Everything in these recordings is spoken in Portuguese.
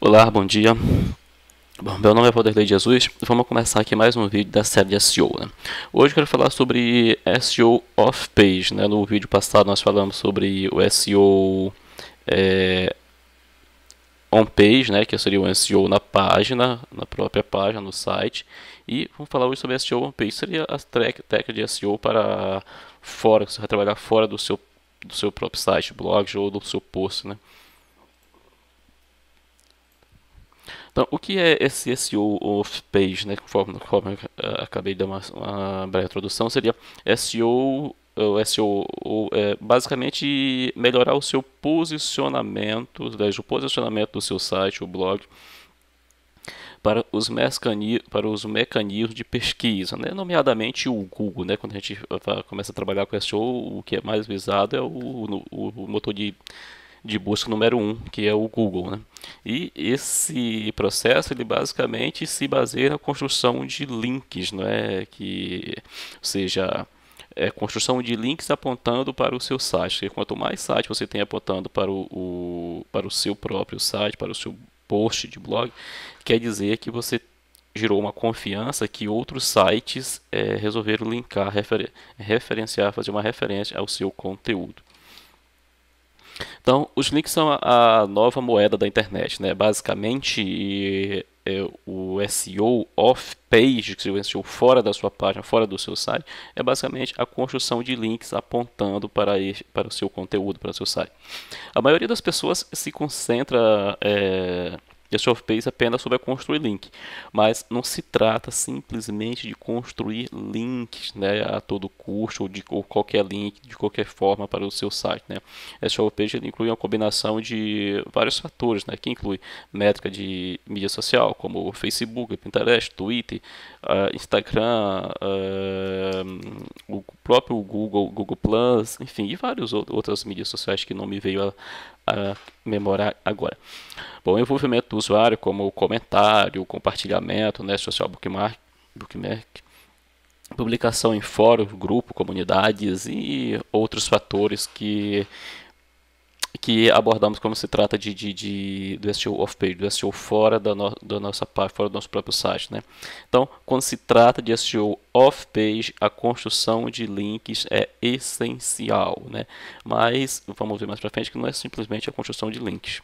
Olá, bom dia. Bom, meu nome é Poderlei Jesus. Vamos começar aqui mais um vídeo da série de SEO. Né? Hoje eu quero falar sobre SEO off-page. Né? No vídeo passado nós falamos sobre o SEO é, on-page, né? que seria o SEO na página, na própria página, no site. E vamos falar hoje sobre SEO on-page. Seria a técnica de SEO para fora, que você vai trabalhar fora do seu, do seu próprio site, blog ou do seu post. Né? Então, o que é esse SEO off-page, né? Conforme, conforme eh, acabei de dar uma, uma breve introdução, seria SEO o SEO, é, basicamente melhorar o seu posicionamento, o posicionamento do seu site, o blog, para os, para os mecanismos de pesquisa, né? nomeadamente o Google. Né? Quando a gente eh, começa a trabalhar com SEO, o que é mais visado é o, o, o motor de de busca número um, que é o Google. Né? E esse processo ele basicamente se baseia na construção de links, não é? que, ou seja, é construção de links apontando para o seu site. quanto mais site você tem apontando para o, o, para o seu próprio site, para o seu post de blog, quer dizer que você gerou uma confiança que outros sites é, resolveram linkar, refer referenciar, fazer uma referência ao seu conteúdo. Então, os links são a, a nova moeda da internet, né? Basicamente, e, é, é, o SEO off-page, que o SEO fora da sua página, fora do seu site, é basicamente a construção de links apontando para, este, para o seu conteúdo, para o seu site. A maioria das pessoas se concentra é, The Showcase apenas sobre construir link, mas não se trata simplesmente de construir links né, a todo custo ou de ou qualquer link de qualquer forma para o seu site. Né. A page inclui uma combinação de vários fatores, né, que inclui métrica de mídia social, como Facebook, Pinterest, Twitter, uh, Instagram, uh, o próprio Google, Google Plus, enfim, e várias outras mídias sociais que não me veio a, a memorar agora. Bom, o envolvimento usuário, como o comentário, o compartilhamento, né, social bookmark, bookmark, publicação em fórum, grupo, comunidades e outros fatores que que abordamos como se trata de, de, de do SEO off-page, do SEO fora da, no, da nossa parte, fora do nosso próprio site. Né? Então, quando se trata de SEO off-page, a construção de links é essencial. Né? Mas vamos ver mais para frente que não é simplesmente a construção de links.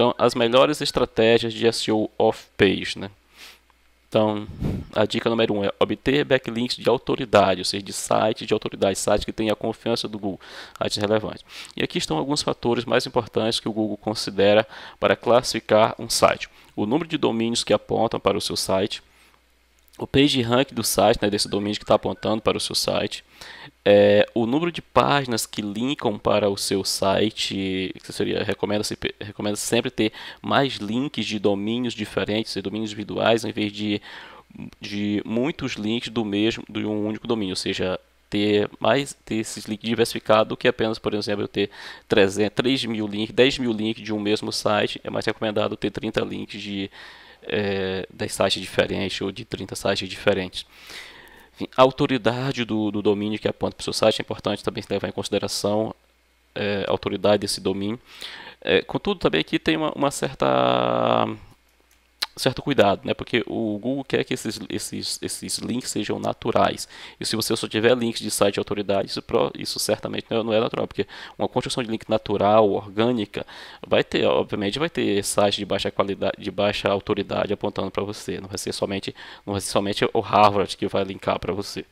Então, as melhores estratégias de SEO off-page, né? Então, a dica número 1 um é obter backlinks de autoridade, ou seja, de sites de autoridade, sites que tenham a confiança do Google, sites relevantes. E aqui estão alguns fatores mais importantes que o Google considera para classificar um site. O número de domínios que apontam para o seu site, o Page Rank do site, né, desse domínio que está apontando para o seu site, é, o número de páginas que linkam para o seu site, que seria, recomenda, -se, recomenda -se sempre ter mais links de domínios diferentes, domínios individuais, em vez de, de muitos links do mesmo, de um único domínio, ou seja, ter mais ter esses links diversificados do que apenas, por exemplo, eu ter 300, 3 mil links, 10 mil links de um mesmo site, é mais recomendado ter 30 links de é, 10 sites diferentes ou de 30 sites diferentes. Enfim, a autoridade do, do domínio que aponta para o seu site é importante também levar em consideração é, a autoridade desse domínio. É, contudo, também aqui tem uma, uma certa certo cuidado, né? Porque o Google quer que esses, esses, esses links sejam naturais. E se você só tiver links de site de autoridade, isso, isso certamente não é, não é natural, porque uma construção de link natural, orgânica, vai ter, obviamente, vai ter sites de baixa qualidade, de baixa autoridade apontando para você. Não vai ser somente, não vai ser somente o Harvard que vai linkar para você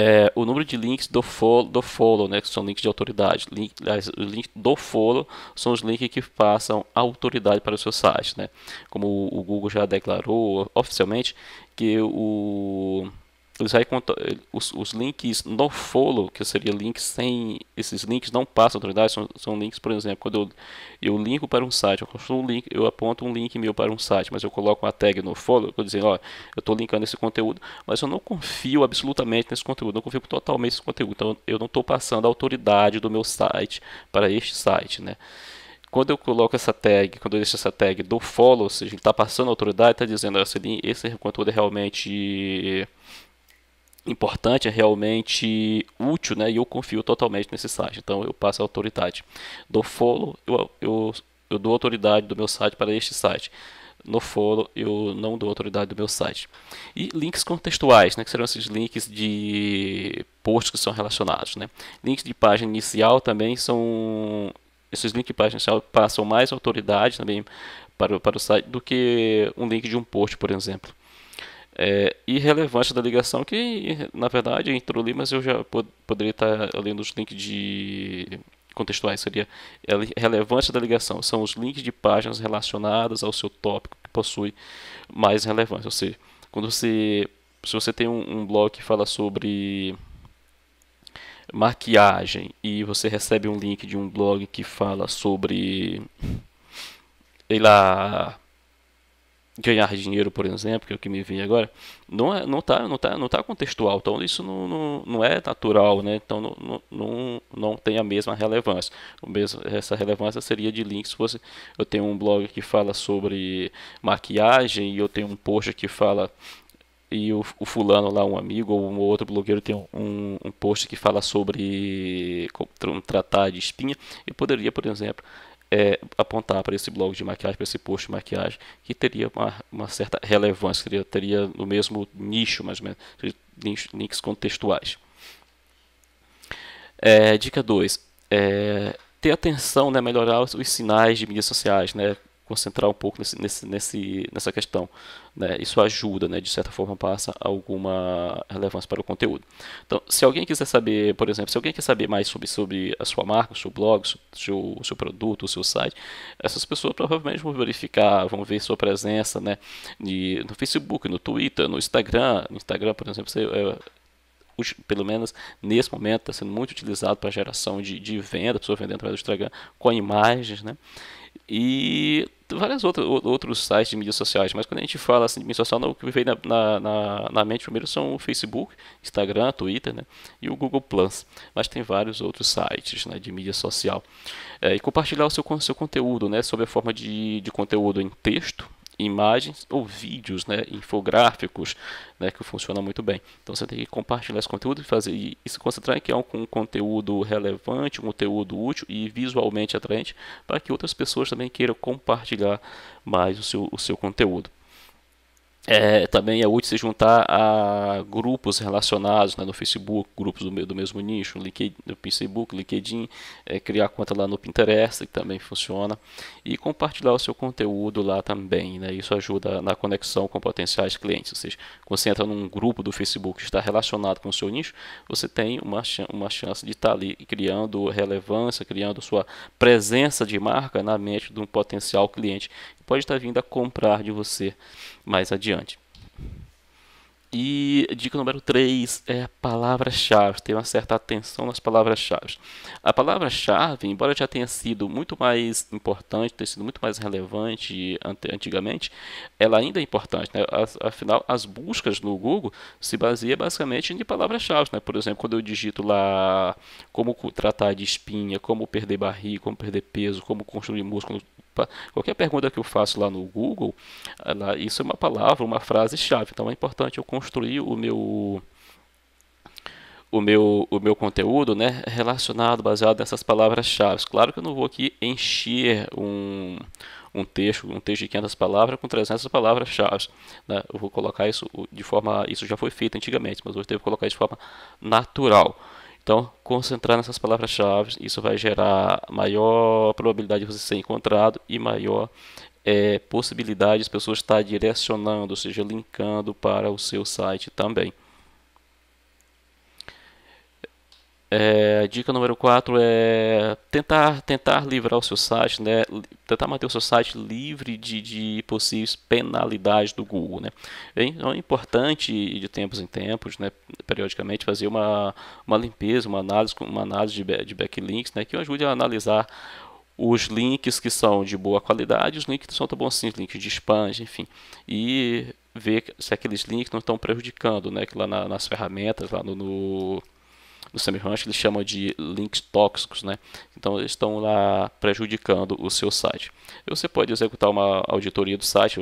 é, o número de links do follow, do follow, né, que são links de autoridade. Link, os links do follow são os links que passam autoridade para o seu site, né? Como o Google já declarou oficialmente que o eles os, os, links no follow, que seria links sem. Esses links não passam autoridade, são, são links, por exemplo, quando eu, eu linko para um site, eu, um link, eu aponto um link meu para um site, mas eu coloco uma tag no follow, eu dizendo, ó, eu estou linkando esse conteúdo, mas eu não confio absolutamente nesse conteúdo, não confio totalmente nesse conteúdo, então eu não estou passando a autoridade do meu site para este site, né? quando eu coloco essa tag, quando eu deixo essa tag do follow, ou seja, ele está passando a autoridade, está dizendo, esse, esse conteúdo é realmente importante, é realmente útil, né? E eu confio totalmente nesse site. Então eu passo a autoridade. do follow, eu, eu, eu dou autoridade do meu site para este site. No follow, eu não dou autoridade do meu site. E links contextuais, né? Que serão esses links de posts que são relacionados, né? Links de página inicial também são. Esses links de página inicial passam mais autoridade também para, para o site do que um link de um post, por exemplo é, irrelevante da ligação, que na verdade entrou ali, mas eu já pod poderia estar lendo os links de contextuais, seria relevante da ligação, são os links de páginas relacionadas ao seu tópico que possui mais relevância, ou seja, quando você, se você tem um, um blog que fala sobre maquiagem e você recebe um link de um blog que fala sobre sei lá ganhar dinheiro, por exemplo, que é o que me vem agora, não é, não tá, não tá, não tá contextual. Então isso não, não, não é natural, né? Então não, não, não, tem a mesma relevância. O mesmo, essa relevância seria de links. Se Você, eu tenho um blog que fala sobre maquiagem e eu tenho um post que fala e o, o, fulano lá, um amigo ou um outro blogueiro tem um, um post que fala sobre tratar de espinha. Eu poderia, por exemplo, é, apontar para esse blog de maquiagem, para esse post de maquiagem, que teria uma, uma certa relevância, teria, teria no mesmo nicho, mais ou menos, links, links contextuais. É, dica 2. É, ter atenção, né, melhorar os sinais de mídias sociais, né, concentrar um pouco nesse, nesse, nesse nessa questão. Né? Isso ajuda, né? de certa forma, passa alguma relevância para o conteúdo. Então, se alguém quiser saber, por exemplo, se alguém quer saber mais sobre, sobre a sua marca, o seu blog, o seu, o seu produto, o seu site, essas pessoas provavelmente vão verificar, vão ver sua presença né? De, no Facebook, no Twitter, no Instagram. No Instagram, por exemplo, você, é, pelo menos nesse momento, está sendo muito utilizado para geração de, de venda, pessoas pessoa vendendo através do Instagram com imagens, né? E vários outras outros sites de mídias sociais, mas quando a gente fala assim, de mídia social, o que me na, na, na, na mente primeiro são o Facebook, Instagram, Twitter né, e o Google Plus. Mas tem vários outros sites né, de mídia social. É, e compartilhar o seu, seu conteúdo né, sob a forma de, de conteúdo em texto, imagens ou vídeos, né, infográficos, né, que funciona muito bem. Então você tem que compartilhar esse conteúdo e fazer isso se concentrar em criar um, um conteúdo relevante, um conteúdo útil e visualmente atraente para que outras pessoas também queiram compartilhar mais o seu, o seu conteúdo. É, também é útil se juntar a grupos relacionados né, no Facebook, grupos do, do mesmo nicho, LinkedIn, no Facebook, LinkedIn, é, criar conta lá no Pinterest, que também funciona, e compartilhar o seu conteúdo lá também. Né, isso ajuda na conexão com potenciais clientes. Ou seja, quando você entra num grupo do Facebook que está relacionado com o seu nicho, você tem uma, uma chance de estar tá ali criando relevância, criando sua presença de marca na mente de um potencial cliente pode estar vindo a comprar de você mais adiante. E dica número 3 é palavras-chave. Tem uma certa atenção nas palavras-chave. A palavra-chave, embora já tenha sido muito mais importante, tenha sido muito mais relevante antigamente, ela ainda é importante. Né? Afinal, as buscas no Google se baseiam basicamente em palavras-chave. Né? Por exemplo, quando eu digito lá como tratar de espinha, como perder barriga, como perder peso, como construir músculo qualquer pergunta que eu faço lá no Google, ela, eh, isso é uma palavra, uma frase-chave. Então é importante eu construir o meu o meu, o meu conteúdo né, relacionado, baseado nessas palavras-chave. Claro que eu não vou aqui encher um, um texto, um texto de 500 palavras com 300 palavras-chave. Né? Eu vou colocar isso de forma, isso já foi feito antigamente, mas hoje devo colocar isso de forma natural. Então, concentrar nessas palavras-chave, isso vai gerar maior probabilidade de você ser encontrado e maior é, possibilidade de as pessoas estar direcionando, ou seja, linkando para o seu site também. É, dica número 4 é tentar, tentar livrar o seu site, né? tentar manter o seu site livre de, de possíveis penalidades do Google. Né? É, então é importante, de tempos em tempos, né? periodicamente, fazer uma, uma limpeza, uma análise, uma análise de, de backlinks né? que ajude a analisar os links que são de boa qualidade, os links que são tão bons assim, links de spam, enfim. E ver se aqueles links não estão prejudicando, né? que lá na, nas ferramentas, lá no, no do Sam Ranch, eles chamam de links tóxicos, né? Então eles estão lá prejudicando o seu site. Você pode executar uma auditoria do site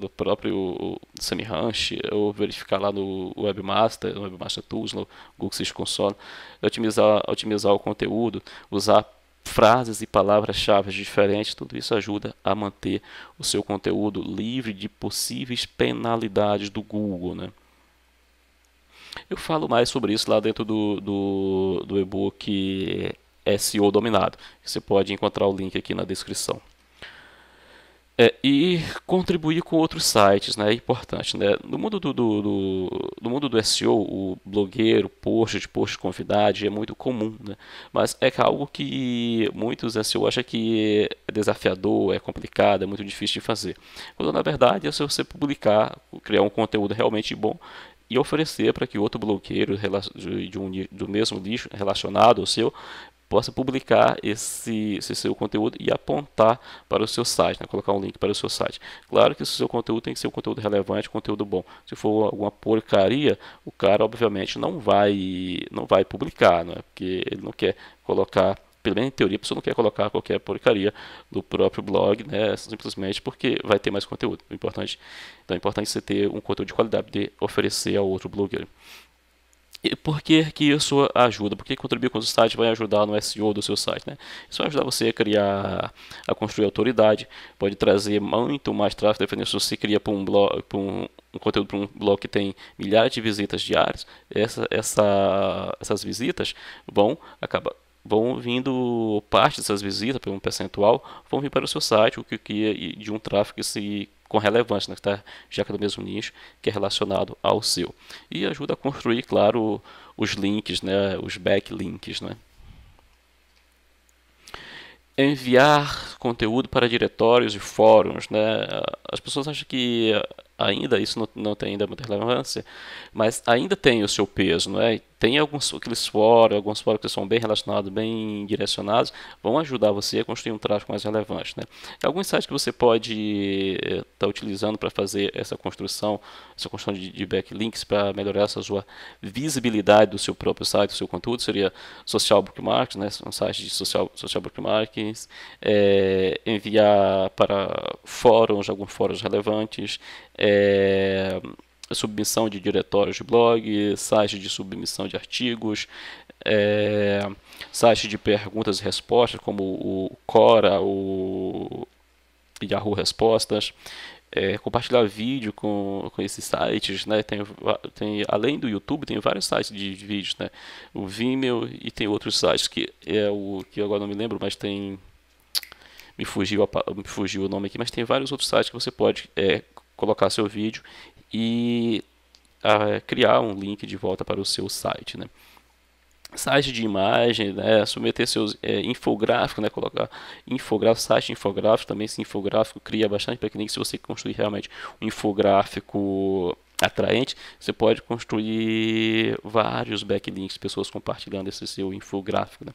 do próprio Sam Ranch ou verificar lá no Webmaster, no Webmaster Tools, no Google Search Console, otimizar, otimizar o conteúdo, usar frases e palavras-chave diferentes, tudo isso ajuda a manter o seu conteúdo livre de possíveis penalidades do Google, né? Eu falo mais sobre isso lá dentro do, do, do e-book SEO Dominado. Você pode encontrar o link aqui na descrição. É, e contribuir com outros sites né, é importante. Né? No, mundo do, do, do, no mundo do SEO, o blogueiro, post de post convidado é muito comum, né? mas é, é algo que muitos SEO acham que é desafiador, é complicado, é muito difícil de fazer. Quando na verdade é se você publicar, criar um conteúdo realmente bom e oferecer para que outro bloqueiro de um, do mesmo lixo relacionado ao seu possa publicar esse, esse, seu conteúdo e apontar para o seu site, né? colocar um link para o seu site. Claro que o seu conteúdo tem que ser um conteúdo relevante, um conteúdo bom. Se for alguma porcaria, o cara obviamente não vai não vai publicar, é? porque ele não quer colocar pelo menos em teoria, a pessoa não quer colocar qualquer porcaria do próprio blog, né, simplesmente porque vai ter mais conteúdo. O importante, então é importante você ter um conteúdo de qualidade de oferecer ao outro blogger E por que, que isso ajuda? Por que contribuir com o site vai ajudar no SEO do seu site? Né? Isso vai ajudar você a criar, a construir autoridade, pode trazer muito mais tráfego, dependendo se você cria para um blog, para um, um conteúdo para um blog que tem milhares de visitas diárias, essa, essa, essas visitas vão acabar vão vindo parte dessas visitas, por um percentual, vão vir para o seu site, o que, é de um tráfego que se com relevância, né, que tá, já que é do mesmo nicho, que é relacionado ao seu. E ajuda a construir, claro, os links, né, os backlinks. Né. Enviar conteúdo para diretórios e fóruns. Né. As pessoas acham que ainda, isso não, não tem ainda muita relevância, mas ainda tem o seu peso, não é? Tem alguns aqueles fóruns, alguns fóruns que são bem relacionados, bem direcionados, vão ajudar você a construir um tráfego mais relevante, né? Alguns sites que você pode estar eh, tá utilizando para fazer essa construção, essa construção de, de backlinks para melhorar essa sua visibilidade do seu próprio site, do seu conteúdo, seria Social Bookmarks, né? Um site de social, social bookmarks, é, enviar para fóruns, alguns fóruns relevantes, é, submissão de diretórios de blog, sites de submissão de artigos, é, sites de perguntas e respostas, como o Cora, o Yahoo Respostas, é, compartilhar vídeo com, com esses sites, né? Tem, tem, além do YouTube, tem vários sites de, de vídeos, né? O Vimeo e tem outros sites que é o que agora não me lembro, mas tem me fugiu, me fugiu o nome aqui, mas tem vários outros sites que você pode é, colocar seu vídeo e a, ah, criar um link de volta para o seu site, né? Site de imagem, né? submeter seus é, infográficos, né? colocar infográfico, site infográfico, também esse infográfico cria bastante backlink se você construir realmente um infográfico atraente, você pode construir vários backlinks, pessoas compartilhando esse seu infográfico. Né?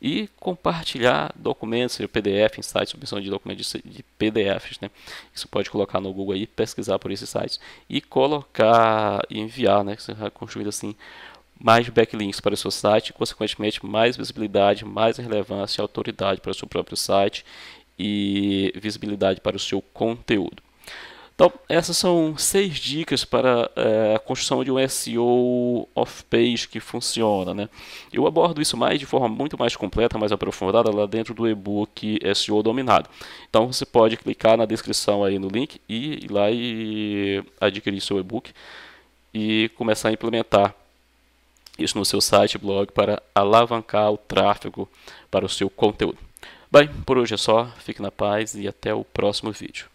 E compartilhar documentos, seja PDF, em sites, submissão de documentos de PDFs. Né? Você pode colocar no Google aí, pesquisar por esses sites e colocar e enviar, né? Você vai construir assim mais backlinks para o seu site, consequentemente mais visibilidade, mais relevância e autoridade para o seu próprio site e visibilidade para o seu conteúdo. Então, essas são seis dicas para é, a construção de um SEO off-page que funciona. Né? Eu abordo isso mais de forma muito mais completa, mais aprofundada lá dentro do e-book SEO Dominado. Então, você pode clicar na descrição aí no link e ir lá e adquirir seu e-book e começar a implementar isso no seu site blog para alavancar o tráfego para o seu conteúdo. Bem, por hoje é só. Fique na paz e até o próximo vídeo.